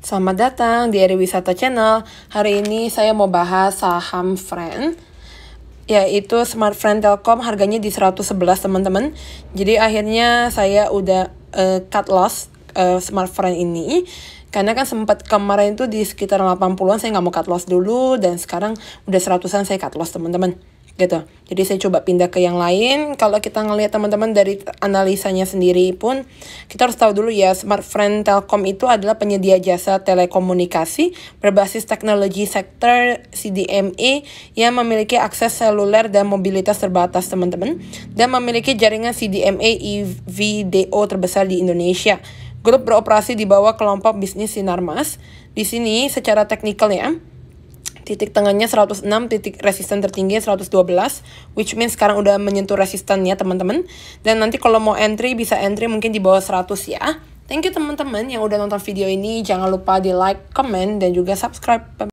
Selamat datang di Eri Wisata Channel. Hari ini saya mau bahas saham Friend, yaitu Smart Friend Telkom harganya di 111 teman-teman. Jadi akhirnya saya udah uh, cut loss uh, Smart Friend ini. Karena kan sempat kemarin itu di sekitar 80-an saya nggak mau cut loss dulu dan sekarang udah 100-an saya cut loss teman-teman gitu. Jadi saya coba pindah ke yang lain. Kalau kita ngelihat teman-teman dari analisanya sendiri pun, kita harus tahu dulu ya, Friend Telkom itu adalah penyedia jasa telekomunikasi berbasis teknologi sektor CDMA e yang memiliki akses seluler dan mobilitas terbatas teman-teman dan memiliki jaringan CDMA EVDO e terbesar di Indonesia. Grup beroperasi di bawah kelompok bisnis Sinarmas. Di sini secara teknikal ya, titik tengahnya 106, titik resisten tertinggi 112, which means sekarang udah menyentuh resisten ya teman-teman. Dan nanti kalau mau entry bisa entry mungkin di bawah 100 ya. Thank you teman-teman yang udah nonton video ini. Jangan lupa di like, comment, dan juga subscribe.